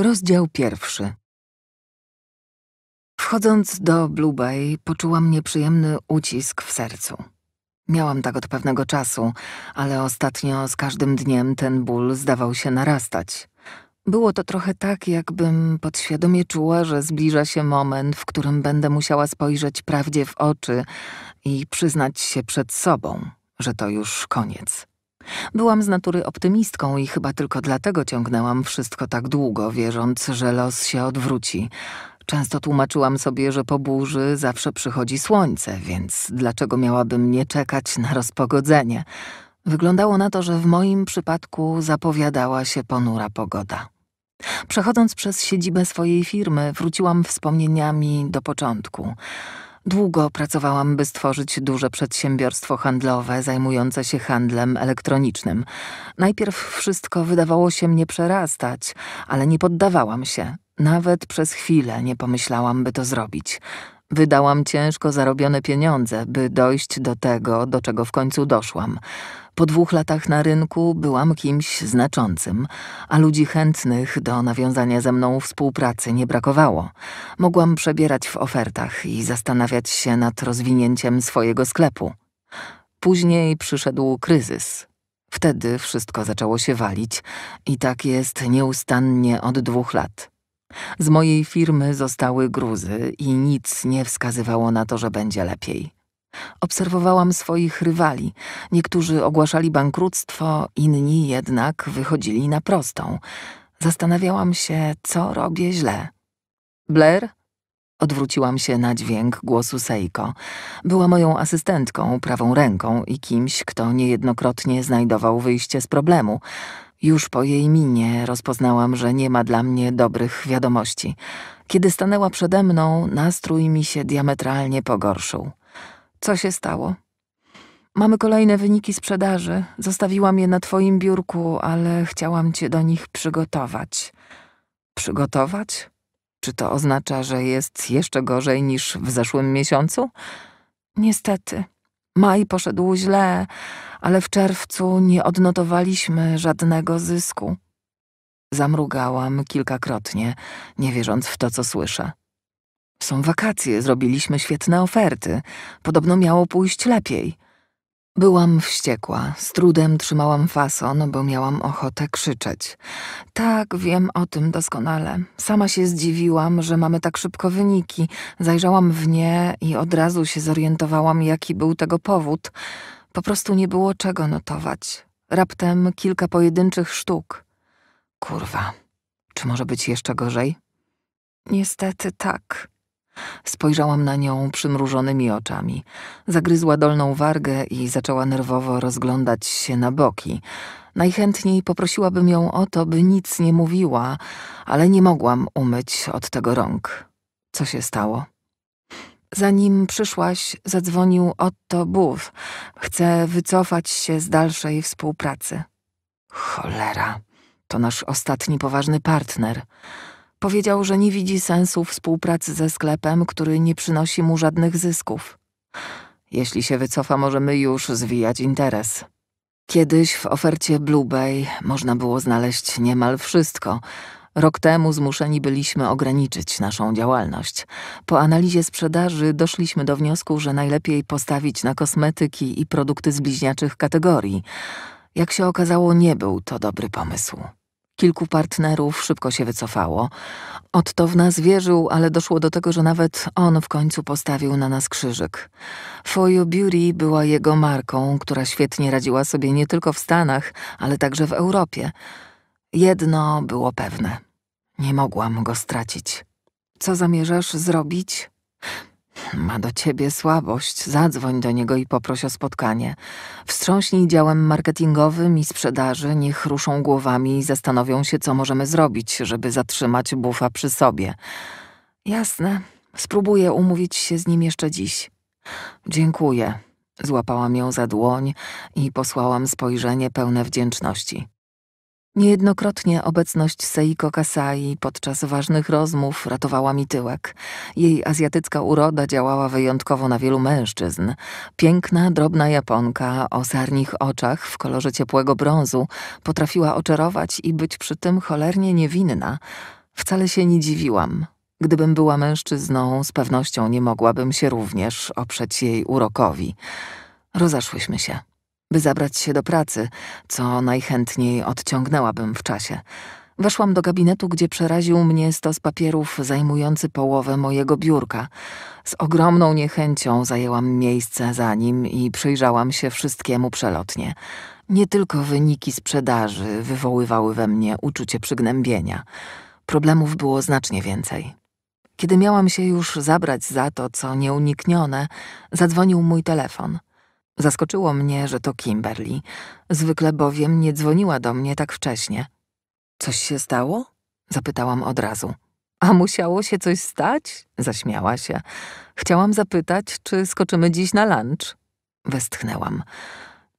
Rozdział pierwszy. Wchodząc do Blue Bay, poczułam nieprzyjemny ucisk w sercu. Miałam tak od pewnego czasu, ale ostatnio z każdym dniem ten ból zdawał się narastać. Było to trochę tak, jakbym podświadomie czuła, że zbliża się moment, w którym będę musiała spojrzeć prawdzie w oczy i przyznać się przed sobą, że to już koniec. Byłam z natury optymistką i chyba tylko dlatego ciągnęłam wszystko tak długo, wierząc, że los się odwróci. Często tłumaczyłam sobie, że po burzy zawsze przychodzi słońce, więc dlaczego miałabym nie czekać na rozpogodzenie? Wyglądało na to, że w moim przypadku zapowiadała się ponura pogoda. Przechodząc przez siedzibę swojej firmy, wróciłam wspomnieniami do początku. Długo pracowałam, by stworzyć duże przedsiębiorstwo handlowe zajmujące się handlem elektronicznym. Najpierw wszystko wydawało się mnie przerastać, ale nie poddawałam się. Nawet przez chwilę nie pomyślałam, by to zrobić. Wydałam ciężko zarobione pieniądze, by dojść do tego, do czego w końcu doszłam. Po dwóch latach na rynku byłam kimś znaczącym, a ludzi chętnych do nawiązania ze mną współpracy nie brakowało. Mogłam przebierać w ofertach i zastanawiać się nad rozwinięciem swojego sklepu. Później przyszedł kryzys. Wtedy wszystko zaczęło się walić i tak jest nieustannie od dwóch lat. Z mojej firmy zostały gruzy i nic nie wskazywało na to, że będzie lepiej. Obserwowałam swoich rywali. Niektórzy ogłaszali bankructwo, inni jednak wychodzili na prostą. Zastanawiałam się, co robię źle. Blair? Odwróciłam się na dźwięk głosu Seiko. Była moją asystentką, prawą ręką i kimś, kto niejednokrotnie znajdował wyjście z problemu. Już po jej minie rozpoznałam, że nie ma dla mnie dobrych wiadomości. Kiedy stanęła przede mną, nastrój mi się diametralnie pogorszył. Co się stało? Mamy kolejne wyniki sprzedaży. Zostawiłam je na twoim biurku, ale chciałam cię do nich przygotować. Przygotować? Czy to oznacza, że jest jeszcze gorzej niż w zeszłym miesiącu? Niestety. Maj poszedł źle, ale w czerwcu nie odnotowaliśmy żadnego zysku. Zamrugałam kilkakrotnie, nie wierząc w to, co słyszę. Są wakacje, zrobiliśmy świetne oferty. Podobno miało pójść lepiej. Byłam wściekła, z trudem trzymałam fason, bo miałam ochotę krzyczeć. Tak, wiem o tym doskonale. Sama się zdziwiłam, że mamy tak szybko wyniki. Zajrzałam w nie i od razu się zorientowałam, jaki był tego powód. Po prostu nie było czego notować. Raptem kilka pojedynczych sztuk. Kurwa, czy może być jeszcze gorzej? Niestety tak. Spojrzałam na nią przymrużonymi oczami. Zagryzła dolną wargę i zaczęła nerwowo rozglądać się na boki. Najchętniej poprosiłabym ją o to, by nic nie mówiła, ale nie mogłam umyć od tego rąk. Co się stało? Zanim przyszłaś, zadzwonił Otto Buff. Chce wycofać się z dalszej współpracy. Cholera, to nasz ostatni poważny partner. Powiedział, że nie widzi sensu współpracy ze sklepem, który nie przynosi mu żadnych zysków. Jeśli się wycofa, możemy już zwijać interes. Kiedyś w ofercie Blue Bay można było znaleźć niemal wszystko. Rok temu zmuszeni byliśmy ograniczyć naszą działalność. Po analizie sprzedaży doszliśmy do wniosku, że najlepiej postawić na kosmetyki i produkty z bliźniaczych kategorii. Jak się okazało, nie był to dobry pomysł. Kilku partnerów szybko się wycofało. Otto w nas wierzył, ale doszło do tego, że nawet on w końcu postawił na nas krzyżyk. Foyo Beauty była jego marką, która świetnie radziła sobie nie tylko w Stanach, ale także w Europie. Jedno było pewne. Nie mogłam go stracić. Co zamierzasz zrobić? Ma do ciebie słabość, zadzwoń do niego i poproś o spotkanie. Wstrząśnij działem marketingowym i sprzedaży, niech ruszą głowami i zastanowią się, co możemy zrobić, żeby zatrzymać bufa przy sobie. Jasne, spróbuję umówić się z nim jeszcze dziś. Dziękuję. Złapałam ją za dłoń i posłałam spojrzenie pełne wdzięczności. Niejednokrotnie obecność Seiko Kasai podczas ważnych rozmów ratowała mi tyłek. Jej azjatycka uroda działała wyjątkowo na wielu mężczyzn. Piękna, drobna Japonka o sarnich oczach w kolorze ciepłego brązu potrafiła oczarować i być przy tym cholernie niewinna. Wcale się nie dziwiłam. Gdybym była mężczyzną, z pewnością nie mogłabym się również oprzeć jej urokowi. Rozeszłyśmy się by zabrać się do pracy, co najchętniej odciągnęłabym w czasie. Weszłam do gabinetu, gdzie przeraził mnie stos papierów zajmujący połowę mojego biurka. Z ogromną niechęcią zajęłam miejsce za nim i przyjrzałam się wszystkiemu przelotnie. Nie tylko wyniki sprzedaży wywoływały we mnie uczucie przygnębienia. Problemów było znacznie więcej. Kiedy miałam się już zabrać za to, co nieuniknione, zadzwonił mój telefon. Zaskoczyło mnie, że to Kimberly. Zwykle bowiem nie dzwoniła do mnie tak wcześnie. Coś się stało? Zapytałam od razu. A musiało się coś stać? Zaśmiała się. Chciałam zapytać, czy skoczymy dziś na lunch. Westchnęłam.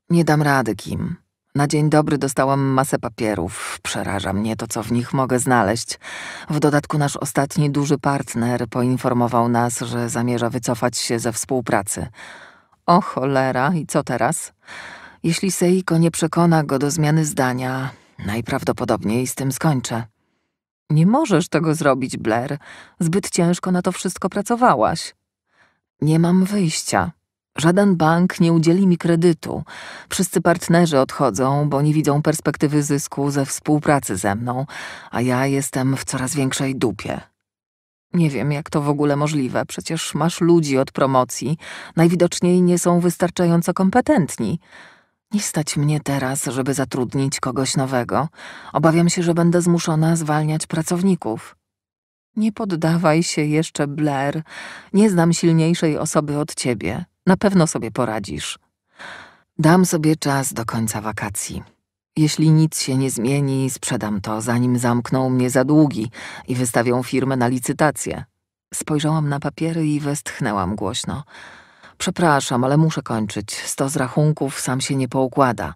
Nie dam rady, Kim. Na dzień dobry dostałam masę papierów. Przeraża mnie to, co w nich mogę znaleźć. W dodatku nasz ostatni duży partner poinformował nas, że zamierza wycofać się ze współpracy. O cholera, i co teraz? Jeśli Seiko nie przekona go do zmiany zdania, najprawdopodobniej z tym skończę. Nie możesz tego zrobić, Blair. Zbyt ciężko na to wszystko pracowałaś. Nie mam wyjścia. Żaden bank nie udzieli mi kredytu. Wszyscy partnerzy odchodzą, bo nie widzą perspektywy zysku ze współpracy ze mną, a ja jestem w coraz większej dupie. Nie wiem, jak to w ogóle możliwe. Przecież masz ludzi od promocji. Najwidoczniej nie są wystarczająco kompetentni. Nie stać mnie teraz, żeby zatrudnić kogoś nowego. Obawiam się, że będę zmuszona zwalniać pracowników. Nie poddawaj się jeszcze, Blair. Nie znam silniejszej osoby od ciebie. Na pewno sobie poradzisz. Dam sobie czas do końca wakacji. Jeśli nic się nie zmieni, sprzedam to, zanim zamkną mnie za długi i wystawią firmę na licytację. Spojrzałam na papiery i westchnęłam głośno. Przepraszam, ale muszę kończyć. Sto z rachunków sam się nie poukłada.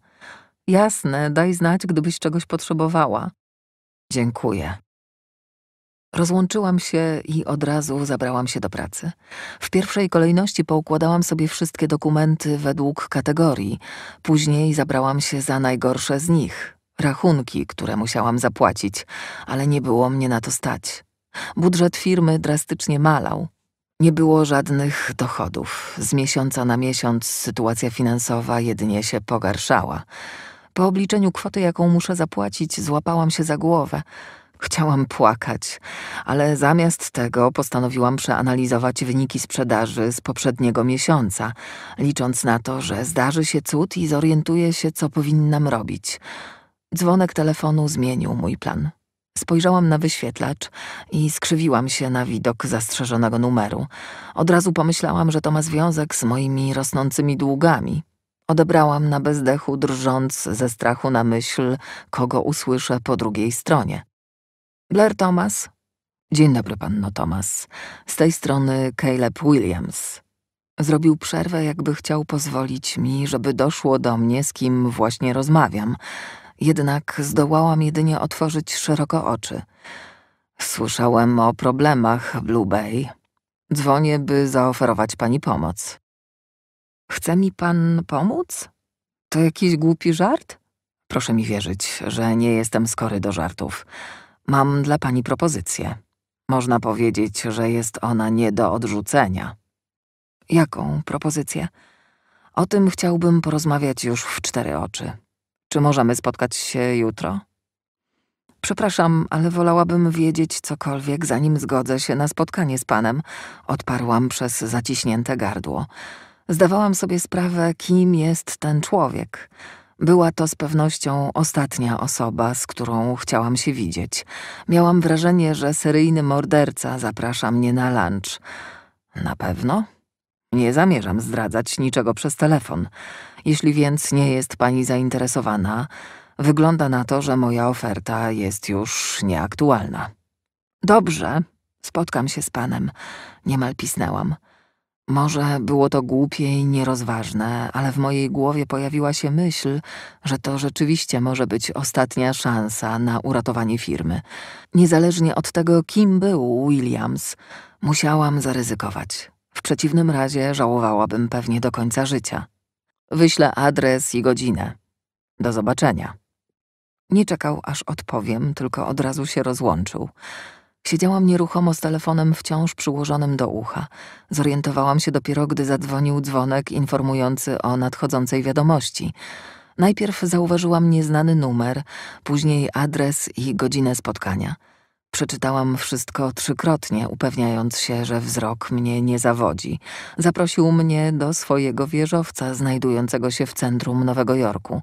Jasne, daj znać, gdybyś czegoś potrzebowała. Dziękuję. Rozłączyłam się i od razu zabrałam się do pracy. W pierwszej kolejności poukładałam sobie wszystkie dokumenty według kategorii, później zabrałam się za najgorsze z nich rachunki, które musiałam zapłacić, ale nie było mnie na to stać. Budżet firmy drastycznie malał. Nie było żadnych dochodów. Z miesiąca na miesiąc sytuacja finansowa jedynie się pogarszała. Po obliczeniu kwoty, jaką muszę zapłacić, złapałam się za głowę. Chciałam płakać, ale zamiast tego postanowiłam przeanalizować wyniki sprzedaży z poprzedniego miesiąca, licząc na to, że zdarzy się cud i zorientuję się, co powinnam robić. Dzwonek telefonu zmienił mój plan. Spojrzałam na wyświetlacz i skrzywiłam się na widok zastrzeżonego numeru. Od razu pomyślałam, że to ma związek z moimi rosnącymi długami. Odebrałam na bezdechu, drżąc ze strachu na myśl, kogo usłyszę po drugiej stronie. Blair Thomas. Dzień dobry, panno Thomas. Z tej strony Caleb Williams. Zrobił przerwę, jakby chciał pozwolić mi, żeby doszło do mnie, z kim właśnie rozmawiam. Jednak zdołałam jedynie otworzyć szeroko oczy. Słyszałem o problemach Blue Bay. Dzwonię, by zaoferować pani pomoc. Chce mi pan pomóc? To jakiś głupi żart? Proszę mi wierzyć, że nie jestem skory do żartów. Mam dla pani propozycję. Można powiedzieć, że jest ona nie do odrzucenia. Jaką propozycję? O tym chciałbym porozmawiać już w cztery oczy. Czy możemy spotkać się jutro? Przepraszam, ale wolałabym wiedzieć cokolwiek, zanim zgodzę się na spotkanie z panem, odparłam przez zaciśnięte gardło. Zdawałam sobie sprawę, kim jest ten człowiek. Była to z pewnością ostatnia osoba, z którą chciałam się widzieć. Miałam wrażenie, że seryjny morderca zaprasza mnie na lunch. Na pewno? Nie zamierzam zdradzać niczego przez telefon. Jeśli więc nie jest pani zainteresowana, wygląda na to, że moja oferta jest już nieaktualna. Dobrze, spotkam się z panem. Niemal pisnęłam. Może było to głupie i nierozważne, ale w mojej głowie pojawiła się myśl, że to rzeczywiście może być ostatnia szansa na uratowanie firmy. Niezależnie od tego, kim był Williams, musiałam zaryzykować. W przeciwnym razie żałowałabym pewnie do końca życia. Wyślę adres i godzinę. Do zobaczenia. Nie czekał, aż odpowiem, tylko od razu się rozłączył. Siedziałam nieruchomo z telefonem wciąż przyłożonym do ucha. Zorientowałam się dopiero, gdy zadzwonił dzwonek informujący o nadchodzącej wiadomości. Najpierw zauważyłam nieznany numer, później adres i godzinę spotkania. Przeczytałam wszystko trzykrotnie, upewniając się, że wzrok mnie nie zawodzi. Zaprosił mnie do swojego wieżowca, znajdującego się w centrum Nowego Jorku.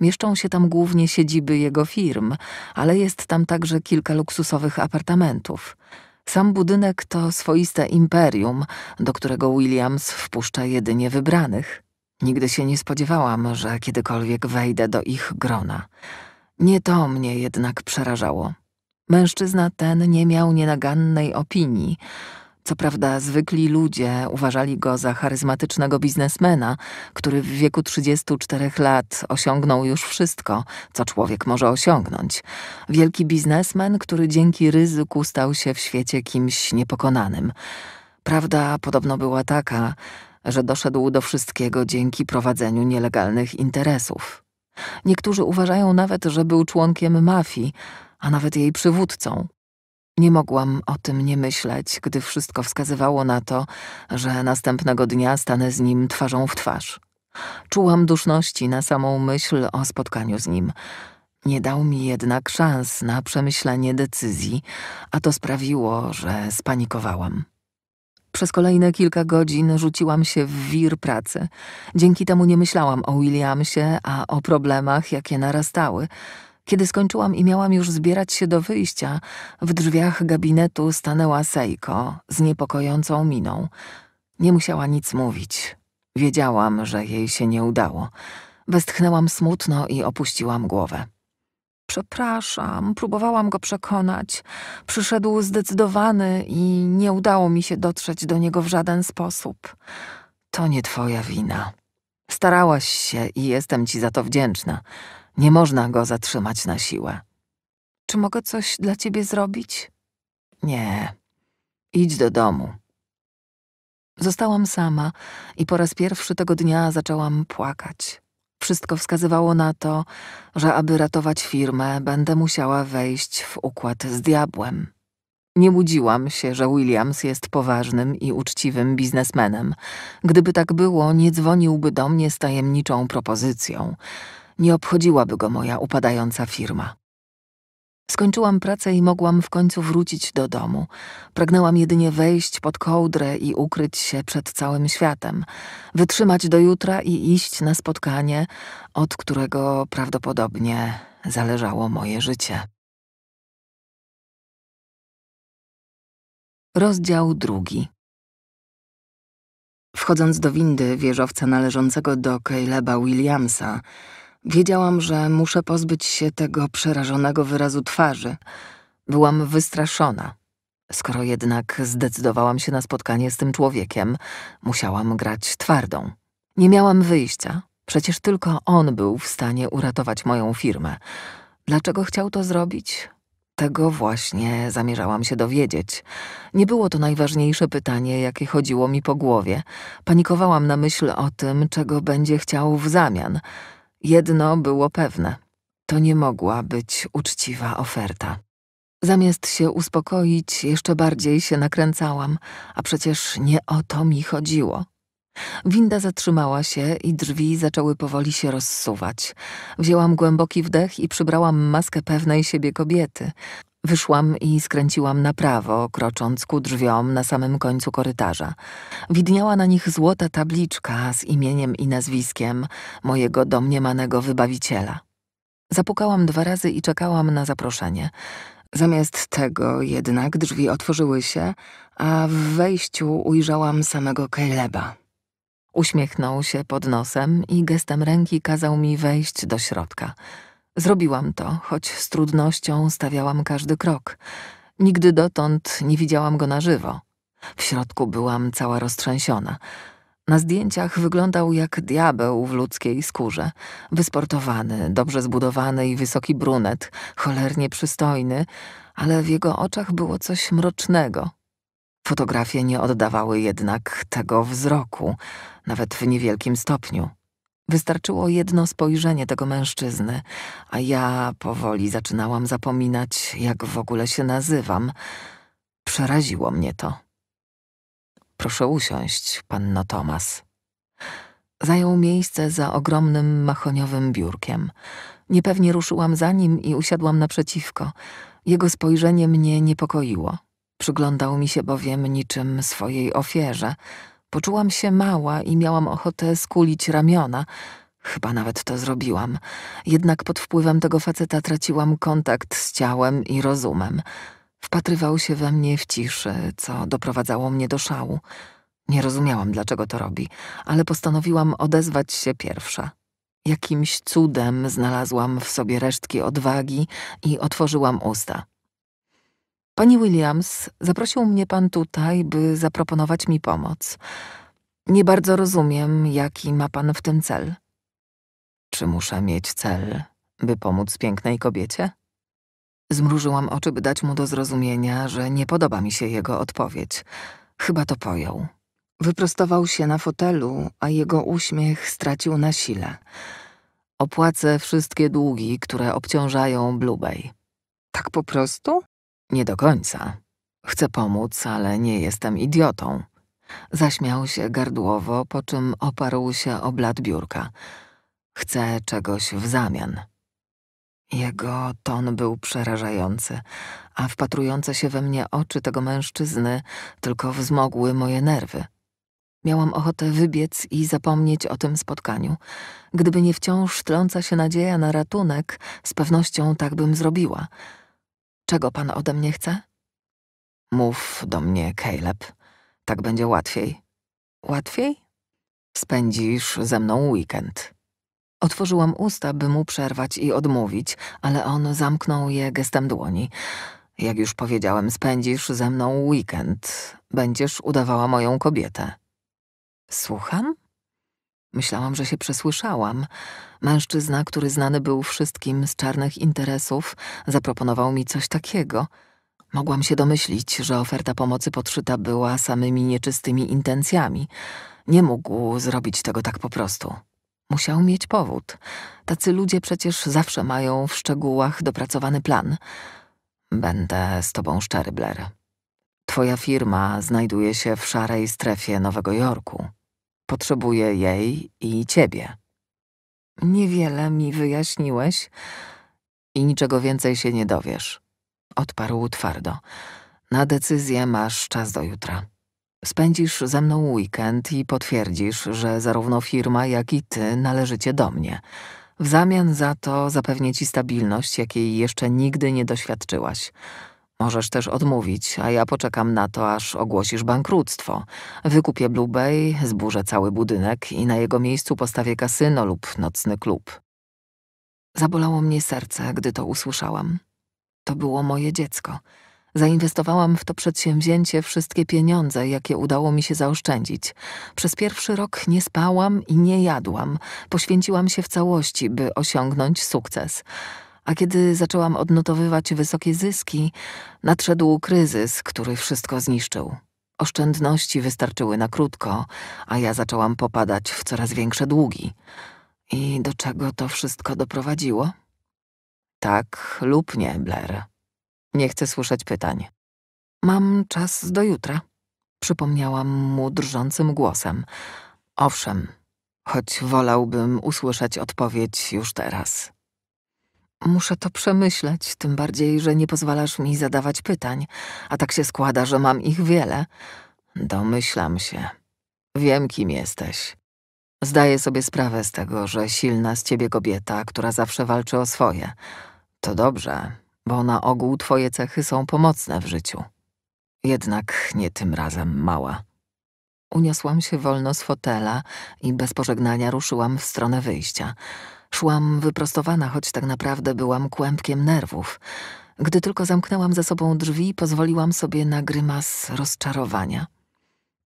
Mieszczą się tam głównie siedziby jego firm, ale jest tam także kilka luksusowych apartamentów. Sam budynek to swoiste imperium, do którego Williams wpuszcza jedynie wybranych. Nigdy się nie spodziewałam, że kiedykolwiek wejdę do ich grona. Nie to mnie jednak przerażało. Mężczyzna ten nie miał nienagannej opinii. Co prawda, zwykli ludzie uważali go za charyzmatycznego biznesmena, który w wieku 34 lat osiągnął już wszystko, co człowiek może osiągnąć. Wielki biznesmen, który dzięki ryzyku stał się w świecie kimś niepokonanym. Prawda podobno była taka, że doszedł do wszystkiego dzięki prowadzeniu nielegalnych interesów. Niektórzy uważają nawet, że był członkiem mafii, a nawet jej przywódcą. Nie mogłam o tym nie myśleć, gdy wszystko wskazywało na to, że następnego dnia stanę z nim twarzą w twarz. Czułam duszności na samą myśl o spotkaniu z nim. Nie dał mi jednak szans na przemyślenie decyzji, a to sprawiło, że spanikowałam. Przez kolejne kilka godzin rzuciłam się w wir pracy. Dzięki temu nie myślałam o Williamsie, a o problemach, jakie narastały. Kiedy skończyłam i miałam już zbierać się do wyjścia, w drzwiach gabinetu stanęła Sejko z niepokojącą miną. Nie musiała nic mówić. Wiedziałam, że jej się nie udało. Westchnęłam smutno i opuściłam głowę. Przepraszam, próbowałam go przekonać. Przyszedł zdecydowany i nie udało mi się dotrzeć do niego w żaden sposób. To nie twoja wina. Starałaś się i jestem ci za to wdzięczna. Nie można go zatrzymać na siłę. Czy mogę coś dla ciebie zrobić? Nie. Idź do domu. Zostałam sama i po raz pierwszy tego dnia zaczęłam płakać. Wszystko wskazywało na to, że aby ratować firmę, będę musiała wejść w układ z diabłem. Nie łudziłam się, że Williams jest poważnym i uczciwym biznesmenem. Gdyby tak było, nie dzwoniłby do mnie z tajemniczą propozycją nie obchodziłaby go moja upadająca firma. Skończyłam pracę i mogłam w końcu wrócić do domu. Pragnęłam jedynie wejść pod kołdrę i ukryć się przed całym światem, wytrzymać do jutra i iść na spotkanie, od którego prawdopodobnie zależało moje życie. Rozdział drugi. Wchodząc do windy wieżowca należącego do Caleba Williamsa, Wiedziałam, że muszę pozbyć się tego przerażonego wyrazu twarzy. Byłam wystraszona. Skoro jednak zdecydowałam się na spotkanie z tym człowiekiem, musiałam grać twardą. Nie miałam wyjścia. Przecież tylko on był w stanie uratować moją firmę. Dlaczego chciał to zrobić? Tego właśnie zamierzałam się dowiedzieć. Nie było to najważniejsze pytanie, jakie chodziło mi po głowie. Panikowałam na myśl o tym, czego będzie chciał w zamian. Jedno było pewne. To nie mogła być uczciwa oferta. Zamiast się uspokoić, jeszcze bardziej się nakręcałam, a przecież nie o to mi chodziło. Winda zatrzymała się i drzwi zaczęły powoli się rozsuwać. Wzięłam głęboki wdech i przybrałam maskę pewnej siebie kobiety. Wyszłam i skręciłam na prawo, krocząc ku drzwiom na samym końcu korytarza. Widniała na nich złota tabliczka z imieniem i nazwiskiem mojego domniemanego wybawiciela. Zapukałam dwa razy i czekałam na zaproszenie. Zamiast tego jednak drzwi otworzyły się, a w wejściu ujrzałam samego Kejleba. Uśmiechnął się pod nosem i gestem ręki kazał mi wejść do środka. Zrobiłam to, choć z trudnością stawiałam każdy krok. Nigdy dotąd nie widziałam go na żywo. W środku byłam cała roztrzęsiona. Na zdjęciach wyglądał jak diabeł w ludzkiej skórze. Wysportowany, dobrze zbudowany i wysoki brunet, cholernie przystojny, ale w jego oczach było coś mrocznego. Fotografie nie oddawały jednak tego wzroku, nawet w niewielkim stopniu. Wystarczyło jedno spojrzenie tego mężczyzny, a ja powoli zaczynałam zapominać, jak w ogóle się nazywam. Przeraziło mnie to. Proszę usiąść, panno Tomas. Zajął miejsce za ogromnym machoniowym biurkiem. Niepewnie ruszyłam za nim i usiadłam naprzeciwko. Jego spojrzenie mnie niepokoiło. Przyglądał mi się bowiem niczym swojej ofierze. Poczułam się mała i miałam ochotę skulić ramiona. Chyba nawet to zrobiłam. Jednak pod wpływem tego faceta traciłam kontakt z ciałem i rozumem. Wpatrywał się we mnie w ciszy, co doprowadzało mnie do szału. Nie rozumiałam, dlaczego to robi, ale postanowiłam odezwać się pierwsza. Jakimś cudem znalazłam w sobie resztki odwagi i otworzyłam usta. Pani Williams, zaprosił mnie pan tutaj, by zaproponować mi pomoc. Nie bardzo rozumiem, jaki ma pan w tym cel. Czy muszę mieć cel, by pomóc pięknej kobiecie? Zmrużyłam oczy, by dać mu do zrozumienia, że nie podoba mi się jego odpowiedź. Chyba to pojął. Wyprostował się na fotelu, a jego uśmiech stracił na sile. Opłacę wszystkie długi, które obciążają Bluebay. Tak po prostu? Nie do końca. Chcę pomóc, ale nie jestem idiotą. Zaśmiał się gardłowo, po czym oparł się o blat biurka. Chcę czegoś w zamian. Jego ton był przerażający, a wpatrujące się we mnie oczy tego mężczyzny tylko wzmogły moje nerwy. Miałam ochotę wybiec i zapomnieć o tym spotkaniu. Gdyby nie wciąż trąca się nadzieja na ratunek, z pewnością tak bym zrobiła. Czego pan ode mnie chce? Mów do mnie, Caleb. Tak będzie łatwiej. Łatwiej? Spędzisz ze mną weekend. Otworzyłam usta, by mu przerwać i odmówić, ale on zamknął je gestem dłoni. Jak już powiedziałem, spędzisz ze mną weekend. Będziesz udawała moją kobietę. Słucham? Myślałam, że się przesłyszałam. Mężczyzna, który znany był wszystkim z czarnych interesów, zaproponował mi coś takiego. Mogłam się domyślić, że oferta pomocy podszyta była samymi nieczystymi intencjami. Nie mógł zrobić tego tak po prostu. Musiał mieć powód. Tacy ludzie przecież zawsze mają w szczegółach dopracowany plan. Będę z tobą szczery, Blair. Twoja firma znajduje się w szarej strefie Nowego Jorku potrzebuje jej i ciebie. Niewiele mi wyjaśniłeś i niczego więcej się nie dowiesz, odparł twardo. Na decyzję masz czas do jutra. Spędzisz ze mną weekend i potwierdzisz, że zarówno firma, jak i ty należycie do mnie. W zamian za to zapewnię ci stabilność, jakiej jeszcze nigdy nie doświadczyłaś. Możesz też odmówić, a ja poczekam na to, aż ogłosisz bankructwo. Wykupię Blue Bay, zburzę cały budynek i na jego miejscu postawię kasyno lub nocny klub. Zabolało mnie serce, gdy to usłyszałam. To było moje dziecko. Zainwestowałam w to przedsięwzięcie wszystkie pieniądze, jakie udało mi się zaoszczędzić. Przez pierwszy rok nie spałam i nie jadłam. Poświęciłam się w całości, by osiągnąć sukces a kiedy zaczęłam odnotowywać wysokie zyski, nadszedł kryzys, który wszystko zniszczył. Oszczędności wystarczyły na krótko, a ja zaczęłam popadać w coraz większe długi. I do czego to wszystko doprowadziło? Tak lub nie, Blair. Nie chcę słyszeć pytań. Mam czas do jutra, przypomniałam mu drżącym głosem. Owszem, choć wolałbym usłyszeć odpowiedź już teraz. Muszę to przemyśleć, tym bardziej, że nie pozwalasz mi zadawać pytań, a tak się składa, że mam ich wiele. Domyślam się. Wiem, kim jesteś. Zdaję sobie sprawę z tego, że silna z ciebie kobieta, która zawsze walczy o swoje. To dobrze, bo na ogół twoje cechy są pomocne w życiu. Jednak nie tym razem mała. Uniosłam się wolno z fotela i bez pożegnania ruszyłam w stronę wyjścia. Szłam wyprostowana, choć tak naprawdę byłam kłębkiem nerwów. Gdy tylko zamknęłam za sobą drzwi, pozwoliłam sobie na grymas rozczarowania.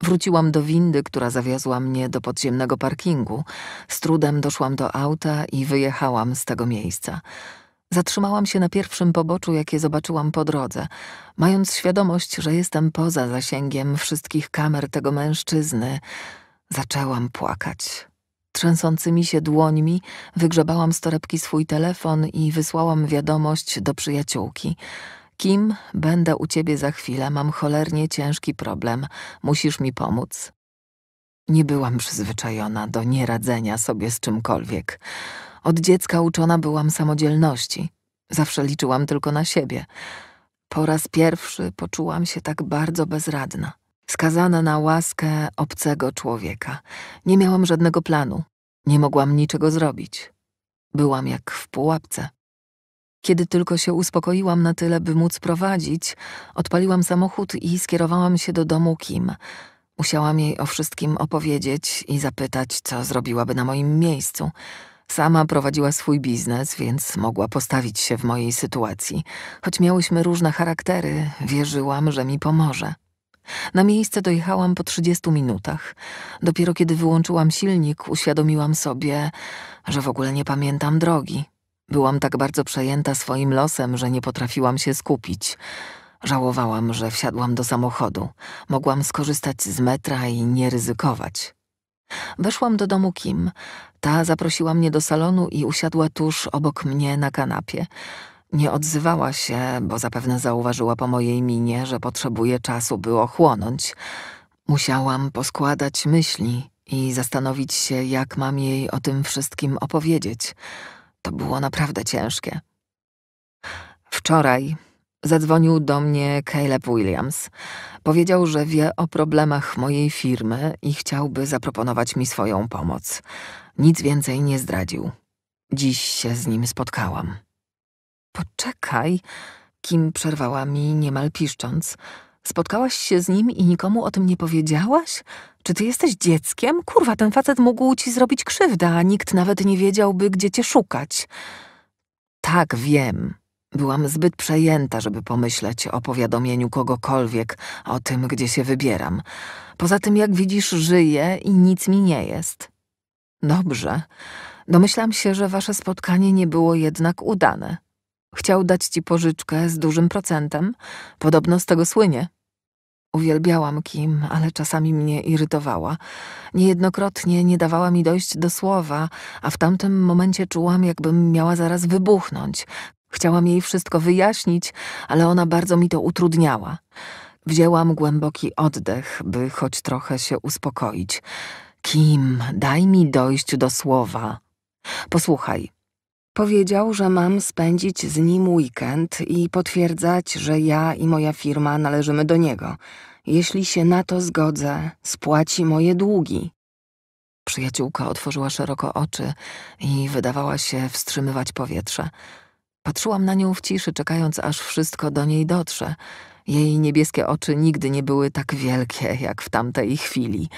Wróciłam do windy, która zawiozła mnie do podziemnego parkingu. Z trudem doszłam do auta i wyjechałam z tego miejsca. Zatrzymałam się na pierwszym poboczu, jakie zobaczyłam po drodze, mając świadomość, że jestem poza zasięgiem wszystkich kamer tego mężczyzny. Zaczęłam płakać. Trzęsącymi się dłońmi wygrzebałam z torebki swój telefon i wysłałam wiadomość do przyjaciółki. Kim, będę u ciebie za chwilę, mam cholernie ciężki problem, musisz mi pomóc. Nie byłam przyzwyczajona do nieradzenia sobie z czymkolwiek. Od dziecka uczona byłam samodzielności. Zawsze liczyłam tylko na siebie. Po raz pierwszy poczułam się tak bardzo bezradna skazana na łaskę obcego człowieka. Nie miałam żadnego planu, nie mogłam niczego zrobić. Byłam jak w pułapce. Kiedy tylko się uspokoiłam na tyle, by móc prowadzić, odpaliłam samochód i skierowałam się do domu Kim. Musiałam jej o wszystkim opowiedzieć i zapytać, co zrobiłaby na moim miejscu. Sama prowadziła swój biznes, więc mogła postawić się w mojej sytuacji. Choć miałyśmy różne charaktery, wierzyłam, że mi pomoże. Na miejsce dojechałam po 30 minutach. Dopiero kiedy wyłączyłam silnik, uświadomiłam sobie, że w ogóle nie pamiętam drogi. Byłam tak bardzo przejęta swoim losem, że nie potrafiłam się skupić. Żałowałam, że wsiadłam do samochodu. Mogłam skorzystać z metra i nie ryzykować. Weszłam do domu Kim. Ta zaprosiła mnie do salonu i usiadła tuż obok mnie na kanapie. Nie odzywała się, bo zapewne zauważyła po mojej minie, że potrzebuje czasu, by ochłonąć. Musiałam poskładać myśli i zastanowić się, jak mam jej o tym wszystkim opowiedzieć. To było naprawdę ciężkie. Wczoraj zadzwonił do mnie Caleb Williams. Powiedział, że wie o problemach mojej firmy i chciałby zaproponować mi swoją pomoc. Nic więcej nie zdradził. Dziś się z nim spotkałam. Poczekaj, Kim przerwała mi niemal piszcząc. Spotkałaś się z nim i nikomu o tym nie powiedziałaś? Czy ty jesteś dzieckiem? Kurwa, ten facet mógł ci zrobić krzywdę, a nikt nawet nie wiedziałby, gdzie cię szukać. Tak, wiem. Byłam zbyt przejęta, żeby pomyśleć o powiadomieniu kogokolwiek o tym, gdzie się wybieram. Poza tym, jak widzisz, żyję i nic mi nie jest. Dobrze. Domyślam się, że wasze spotkanie nie było jednak udane. Chciał dać ci pożyczkę z dużym procentem. Podobno z tego słynie. Uwielbiałam Kim, ale czasami mnie irytowała. Niejednokrotnie nie dawała mi dojść do słowa, a w tamtym momencie czułam, jakbym miała zaraz wybuchnąć. Chciałam jej wszystko wyjaśnić, ale ona bardzo mi to utrudniała. Wzięłam głęboki oddech, by choć trochę się uspokoić. Kim, daj mi dojść do słowa. Posłuchaj, Powiedział, że mam spędzić z nim weekend i potwierdzać, że ja i moja firma należymy do niego. Jeśli się na to zgodzę, spłaci moje długi. Przyjaciółka otworzyła szeroko oczy i wydawała się wstrzymywać powietrze. Patrzyłam na nią w ciszy, czekając, aż wszystko do niej dotrze. Jej niebieskie oczy nigdy nie były tak wielkie jak w tamtej chwili.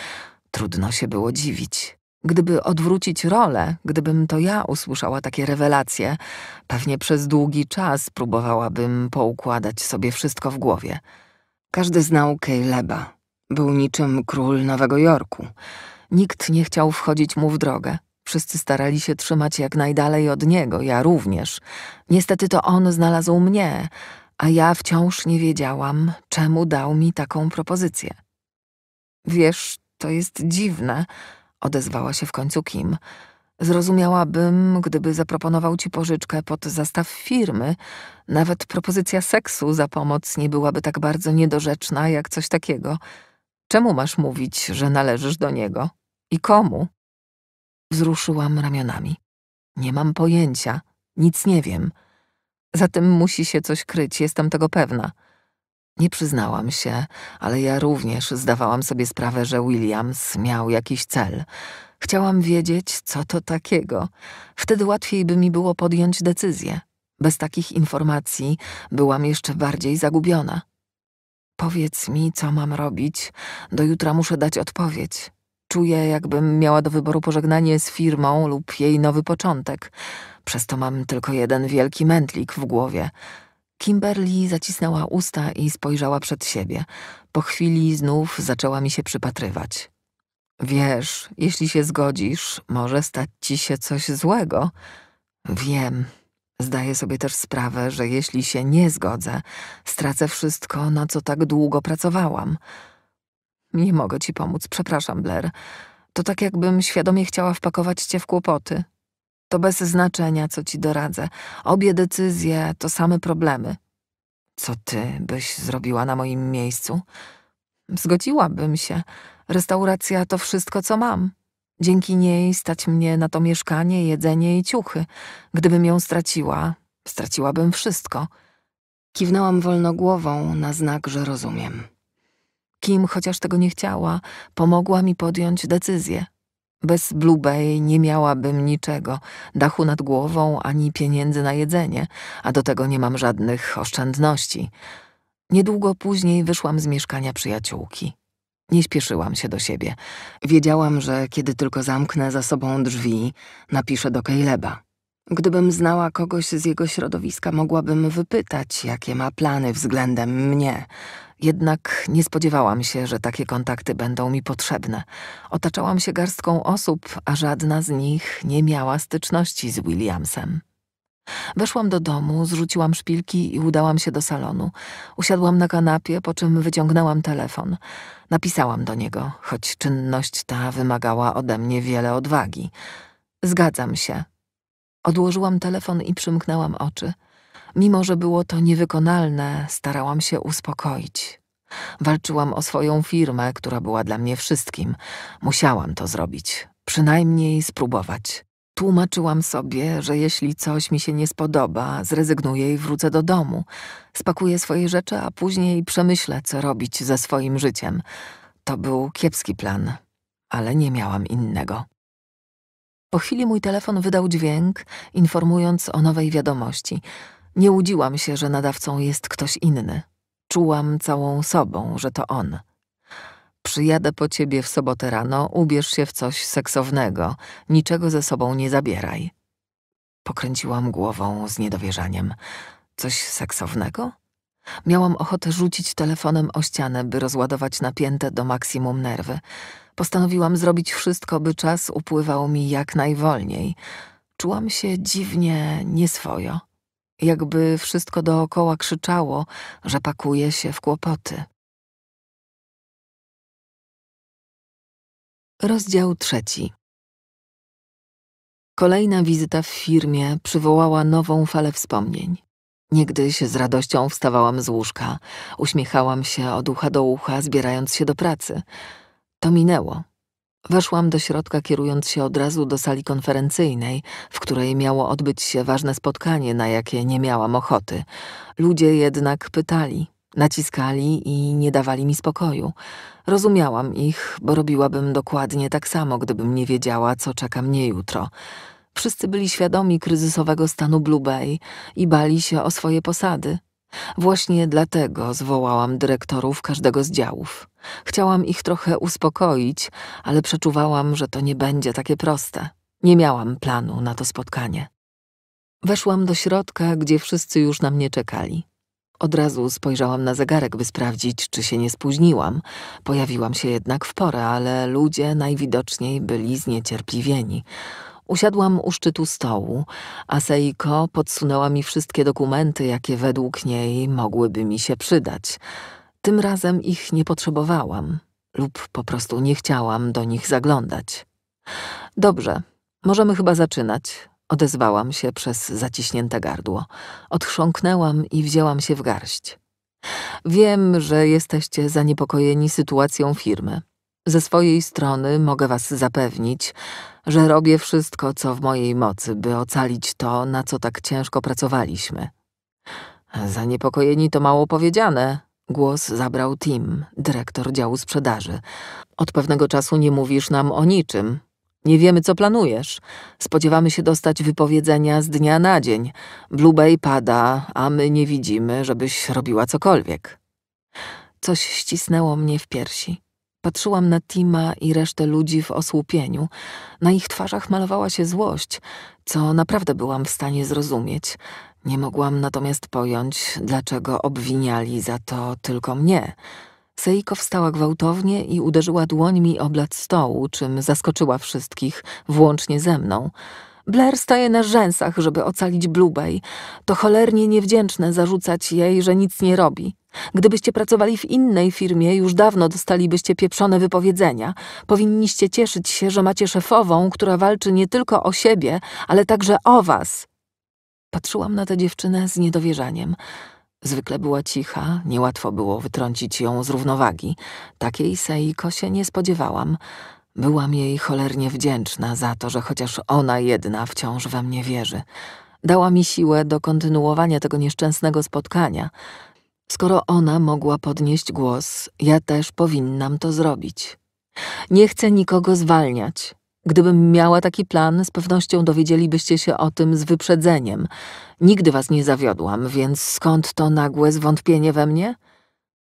Trudno się było dziwić. Gdyby odwrócić rolę, gdybym to ja usłyszała takie rewelacje, pewnie przez długi czas próbowałabym poukładać sobie wszystko w głowie. Każdy znał Caleba. Był niczym król Nowego Jorku. Nikt nie chciał wchodzić mu w drogę. Wszyscy starali się trzymać jak najdalej od niego, ja również. Niestety to on znalazł mnie, a ja wciąż nie wiedziałam, czemu dał mi taką propozycję. Wiesz, to jest dziwne, odezwała się w końcu Kim. Zrozumiałabym, gdyby zaproponował ci pożyczkę pod zastaw firmy. Nawet propozycja seksu za pomoc nie byłaby tak bardzo niedorzeczna jak coś takiego. Czemu masz mówić, że należysz do niego? I komu? Wzruszyłam ramionami. Nie mam pojęcia, nic nie wiem. Za tym musi się coś kryć, jestem tego pewna. Nie przyznałam się, ale ja również zdawałam sobie sprawę, że Williams miał jakiś cel. Chciałam wiedzieć, co to takiego. Wtedy łatwiej by mi było podjąć decyzję. Bez takich informacji byłam jeszcze bardziej zagubiona. Powiedz mi, co mam robić. Do jutra muszę dać odpowiedź. Czuję, jakbym miała do wyboru pożegnanie z firmą lub jej nowy początek. Przez to mam tylko jeden wielki mętlik w głowie. Kimberly zacisnęła usta i spojrzała przed siebie. Po chwili znów zaczęła mi się przypatrywać. Wiesz, jeśli się zgodzisz, może stać ci się coś złego. Wiem. Zdaję sobie też sprawę, że jeśli się nie zgodzę, stracę wszystko, na co tak długo pracowałam. Nie mogę ci pomóc, przepraszam, Blair. To tak jakbym świadomie chciała wpakować cię w kłopoty. To bez znaczenia, co ci doradzę. Obie decyzje to same problemy. Co ty byś zrobiła na moim miejscu? Zgodziłabym się. Restauracja to wszystko, co mam. Dzięki niej stać mnie na to mieszkanie, jedzenie i ciuchy. Gdybym ją straciła, straciłabym wszystko. Kiwnęłam wolno głową na znak, że rozumiem. Kim, chociaż tego nie chciała, pomogła mi podjąć decyzję. Bez Blue Bay nie miałabym niczego, dachu nad głową ani pieniędzy na jedzenie, a do tego nie mam żadnych oszczędności. Niedługo później wyszłam z mieszkania przyjaciółki. Nie śpieszyłam się do siebie. Wiedziałam, że kiedy tylko zamknę za sobą drzwi, napiszę do Kejleba. Gdybym znała kogoś z jego środowiska, mogłabym wypytać, jakie ma plany względem mnie. Jednak nie spodziewałam się, że takie kontakty będą mi potrzebne. Otaczałam się garstką osób, a żadna z nich nie miała styczności z Williamsem. Weszłam do domu, zrzuciłam szpilki i udałam się do salonu. Usiadłam na kanapie, po czym wyciągnęłam telefon. Napisałam do niego, choć czynność ta wymagała ode mnie wiele odwagi. Zgadzam się, Odłożyłam telefon i przymknęłam oczy. Mimo, że było to niewykonalne, starałam się uspokoić. Walczyłam o swoją firmę, która była dla mnie wszystkim. Musiałam to zrobić, przynajmniej spróbować. Tłumaczyłam sobie, że jeśli coś mi się nie spodoba, zrezygnuję i wrócę do domu. Spakuję swoje rzeczy, a później przemyślę, co robić ze swoim życiem. To był kiepski plan, ale nie miałam innego. Po chwili mój telefon wydał dźwięk, informując o nowej wiadomości. Nie łudziłam się, że nadawcą jest ktoś inny. Czułam całą sobą, że to on. Przyjadę po ciebie w sobotę rano, ubierz się w coś seksownego, niczego ze sobą nie zabieraj. Pokręciłam głową z niedowierzaniem. Coś seksownego? Miałam ochotę rzucić telefonem o ścianę, by rozładować napięte do maksimum nerwy. Postanowiłam zrobić wszystko, by czas upływał mi jak najwolniej. Czułam się dziwnie nieswojo, jakby wszystko dookoła krzyczało, że pakuje się w kłopoty. Rozdział trzeci. Kolejna wizyta w firmie przywołała nową falę wspomnień. Niegdyś z radością wstawałam z łóżka, uśmiechałam się od ucha do ucha, zbierając się do pracy. To minęło. Weszłam do środka, kierując się od razu do sali konferencyjnej, w której miało odbyć się ważne spotkanie, na jakie nie miałam ochoty. Ludzie jednak pytali, naciskali i nie dawali mi spokoju. Rozumiałam ich, bo robiłabym dokładnie tak samo, gdybym nie wiedziała, co czeka mnie jutro. Wszyscy byli świadomi kryzysowego stanu Blue Bay i bali się o swoje posady. Właśnie dlatego zwołałam dyrektorów każdego z działów. Chciałam ich trochę uspokoić, ale przeczuwałam, że to nie będzie takie proste. Nie miałam planu na to spotkanie. Weszłam do środka, gdzie wszyscy już na mnie czekali. Od razu spojrzałam na zegarek, by sprawdzić, czy się nie spóźniłam. Pojawiłam się jednak w porę, ale ludzie najwidoczniej byli zniecierpliwieni. Usiadłam u szczytu stołu, a Seiko podsunęła mi wszystkie dokumenty, jakie według niej mogłyby mi się przydać. Tym razem ich nie potrzebowałam lub po prostu nie chciałam do nich zaglądać. Dobrze, możemy chyba zaczynać, odezwałam się przez zaciśnięte gardło. Odchrząknęłam i wzięłam się w garść. Wiem, że jesteście zaniepokojeni sytuacją firmy. Ze swojej strony mogę Was zapewnić, że robię wszystko, co w mojej mocy, by ocalić to, na co tak ciężko pracowaliśmy. Zaniepokojeni to mało powiedziane. Głos zabrał Tim, dyrektor działu sprzedaży. Od pewnego czasu nie mówisz nam o niczym. Nie wiemy, co planujesz. Spodziewamy się dostać wypowiedzenia z dnia na dzień. Blue Bay pada, a my nie widzimy, żebyś robiła cokolwiek. Coś ścisnęło mnie w piersi. Patrzyłam na Tima i resztę ludzi w osłupieniu. Na ich twarzach malowała się złość, co naprawdę byłam w stanie zrozumieć. Nie mogłam natomiast pojąć, dlaczego obwiniali za to tylko mnie. Seiko wstała gwałtownie i uderzyła dłońmi o blat stołu, czym zaskoczyła wszystkich, włącznie ze mną. Blair staje na rzęsach, żeby ocalić Blubej. To cholernie niewdzięczne zarzucać jej, że nic nie robi. Gdybyście pracowali w innej firmie, już dawno dostalibyście pieprzone wypowiedzenia. Powinniście cieszyć się, że macie szefową, która walczy nie tylko o siebie, ale także o was. Patrzyłam na tę dziewczynę z niedowierzaniem. Zwykle była cicha, niełatwo było wytrącić ją z równowagi. Takiej Seiko się nie spodziewałam. Byłam jej cholernie wdzięczna za to, że chociaż ona jedna wciąż we mnie wierzy. Dała mi siłę do kontynuowania tego nieszczęsnego spotkania. Skoro ona mogła podnieść głos, ja też powinnam to zrobić. Nie chcę nikogo zwalniać. Gdybym miała taki plan, z pewnością dowiedzielibyście się o tym z wyprzedzeniem. Nigdy was nie zawiodłam, więc skąd to nagłe zwątpienie we mnie?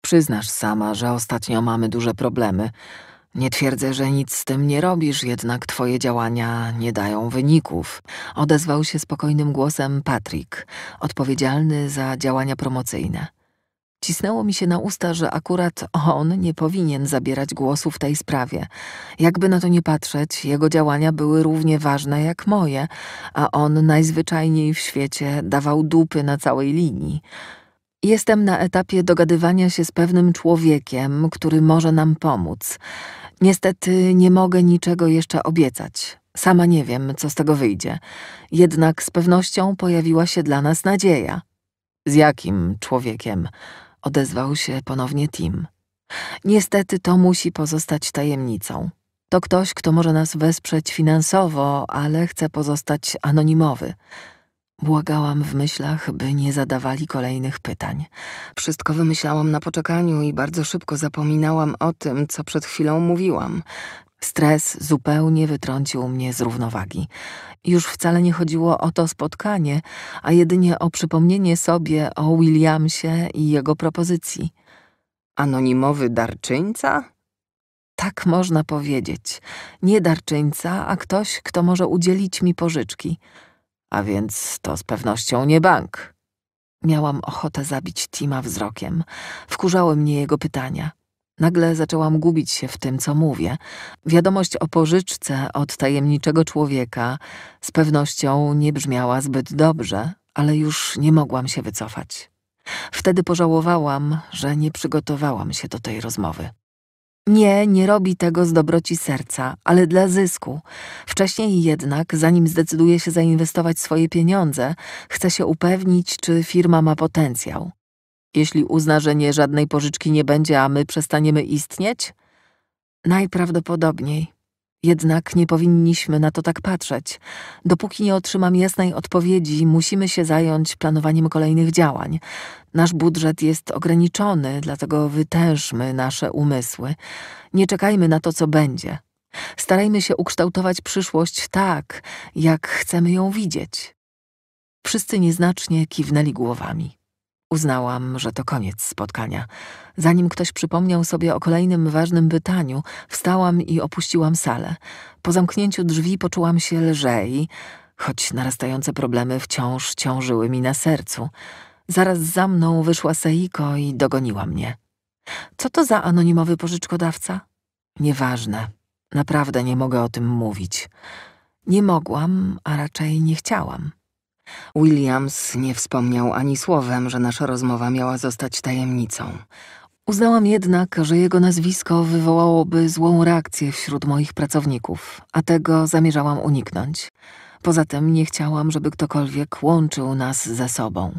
Przyznasz sama, że ostatnio mamy duże problemy. Nie twierdzę, że nic z tym nie robisz, jednak twoje działania nie dają wyników. Odezwał się spokojnym głosem Patrick, odpowiedzialny za działania promocyjne. Cisnęło mi się na usta, że akurat on nie powinien zabierać głosu w tej sprawie. Jakby na to nie patrzeć, jego działania były równie ważne jak moje, a on najzwyczajniej w świecie dawał dupy na całej linii. Jestem na etapie dogadywania się z pewnym człowiekiem, który może nam pomóc. Niestety nie mogę niczego jeszcze obiecać. Sama nie wiem, co z tego wyjdzie. Jednak z pewnością pojawiła się dla nas nadzieja. Z jakim człowiekiem? Odezwał się ponownie Tim. Niestety to musi pozostać tajemnicą. To ktoś, kto może nas wesprzeć finansowo, ale chce pozostać anonimowy. Błagałam w myślach, by nie zadawali kolejnych pytań. Wszystko wymyślałam na poczekaniu i bardzo szybko zapominałam o tym, co przed chwilą mówiłam. Stres zupełnie wytrącił mnie z równowagi. Już wcale nie chodziło o to spotkanie, a jedynie o przypomnienie sobie o Williamsie i jego propozycji. Anonimowy darczyńca? Tak można powiedzieć. Nie darczyńca, a ktoś, kto może udzielić mi pożyczki a więc to z pewnością nie bank. Miałam ochotę zabić Tima wzrokiem. Wkurzały mnie jego pytania. Nagle zaczęłam gubić się w tym, co mówię. Wiadomość o pożyczce od tajemniczego człowieka z pewnością nie brzmiała zbyt dobrze, ale już nie mogłam się wycofać. Wtedy pożałowałam, że nie przygotowałam się do tej rozmowy. Nie, nie robi tego z dobroci serca, ale dla zysku. Wcześniej jednak, zanim zdecyduje się zainwestować swoje pieniądze, chce się upewnić, czy firma ma potencjał. Jeśli uzna, że nie żadnej pożyczki nie będzie, a my przestaniemy istnieć? Najprawdopodobniej. Jednak nie powinniśmy na to tak patrzeć. Dopóki nie otrzymam jasnej odpowiedzi, musimy się zająć planowaniem kolejnych działań. Nasz budżet jest ograniczony, dlatego wytężmy nasze umysły. Nie czekajmy na to, co będzie. Starajmy się ukształtować przyszłość tak, jak chcemy ją widzieć. Wszyscy nieznacznie kiwnęli głowami. Uznałam, że to koniec spotkania. Zanim ktoś przypomniał sobie o kolejnym ważnym pytaniu, wstałam i opuściłam salę. Po zamknięciu drzwi poczułam się lżej, choć narastające problemy wciąż ciążyły mi na sercu. Zaraz za mną wyszła Seiko i dogoniła mnie. Co to za anonimowy pożyczkodawca? Nieważne. Naprawdę nie mogę o tym mówić. Nie mogłam, a raczej nie chciałam. Williams nie wspomniał ani słowem, że nasza rozmowa miała zostać tajemnicą. Uznałam jednak, że jego nazwisko wywołałoby złą reakcję wśród moich pracowników, a tego zamierzałam uniknąć. Poza tym nie chciałam, żeby ktokolwiek łączył nas ze sobą.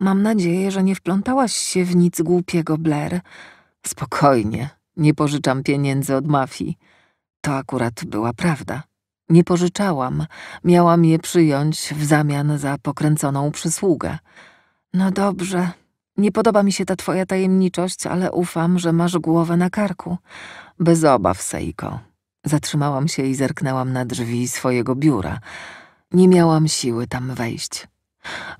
Mam nadzieję, że nie wplątałaś się w nic głupiego, Blair. Spokojnie, nie pożyczam pieniędzy od mafii. To akurat była prawda. Nie pożyczałam, miałam je przyjąć w zamian za pokręconą przysługę. No dobrze, nie podoba mi się ta twoja tajemniczość, ale ufam, że masz głowę na karku. Bez obaw, Seiko. Zatrzymałam się i zerknęłam na drzwi swojego biura. Nie miałam siły tam wejść.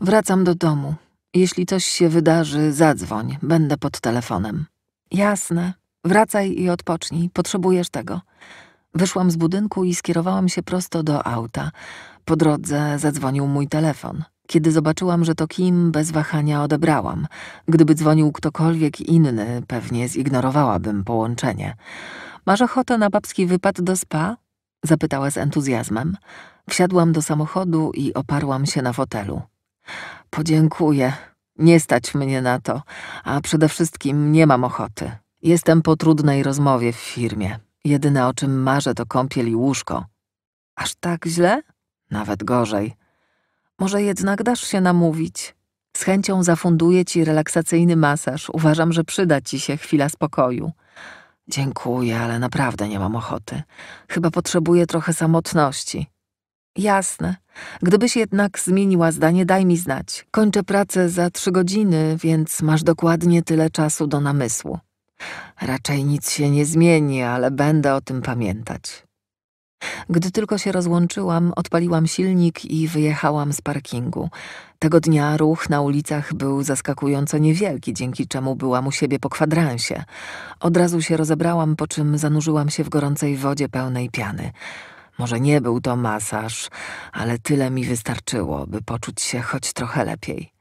Wracam do domu. Jeśli coś się wydarzy, zadzwoń, będę pod telefonem. Jasne. Wracaj i odpocznij, potrzebujesz tego. Wyszłam z budynku i skierowałam się prosto do auta. Po drodze zadzwonił mój telefon. Kiedy zobaczyłam, że to Kim, bez wahania odebrałam. Gdyby dzwonił ktokolwiek inny, pewnie zignorowałabym połączenie. Masz ochotę na babski wypad do spa? Zapytała z entuzjazmem. Wsiadłam do samochodu i oparłam się na fotelu. Podziękuję. Nie stać mnie na to, a przede wszystkim nie mam ochoty. Jestem po trudnej rozmowie w firmie. Jedyne o czym marzę to kąpiel i łóżko. Aż tak źle? Nawet gorzej. Może jednak dasz się namówić? Z chęcią zafunduję ci relaksacyjny masaż. Uważam, że przyda ci się chwila spokoju. Dziękuję, ale naprawdę nie mam ochoty. Chyba potrzebuję trochę samotności. Jasne. Gdybyś jednak zmieniła zdanie, daj mi znać. Kończę pracę za trzy godziny, więc masz dokładnie tyle czasu do namysłu. Raczej nic się nie zmieni, ale będę o tym pamiętać. Gdy tylko się rozłączyłam, odpaliłam silnik i wyjechałam z parkingu. Tego dnia ruch na ulicach był zaskakująco niewielki, dzięki czemu byłam u siebie po kwadransie. Od razu się rozebrałam, po czym zanurzyłam się w gorącej wodzie pełnej piany. Może nie był to masaż, ale tyle mi wystarczyło, by poczuć się choć trochę lepiej.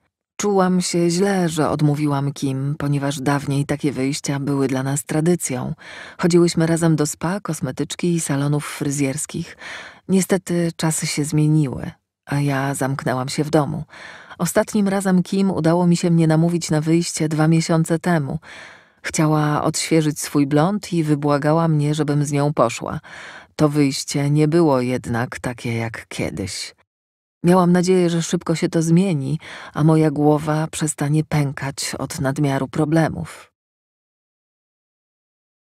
Czułam się źle, że odmówiłam Kim, ponieważ dawniej takie wyjścia były dla nas tradycją. Chodziłyśmy razem do spa, kosmetyczki i salonów fryzjerskich. Niestety czasy się zmieniły, a ja zamknęłam się w domu. Ostatnim razem Kim udało mi się mnie namówić na wyjście dwa miesiące temu. Chciała odświeżyć swój blond i wybłagała mnie, żebym z nią poszła. To wyjście nie było jednak takie jak kiedyś. Miałam nadzieję, że szybko się to zmieni, a moja głowa przestanie pękać od nadmiaru problemów.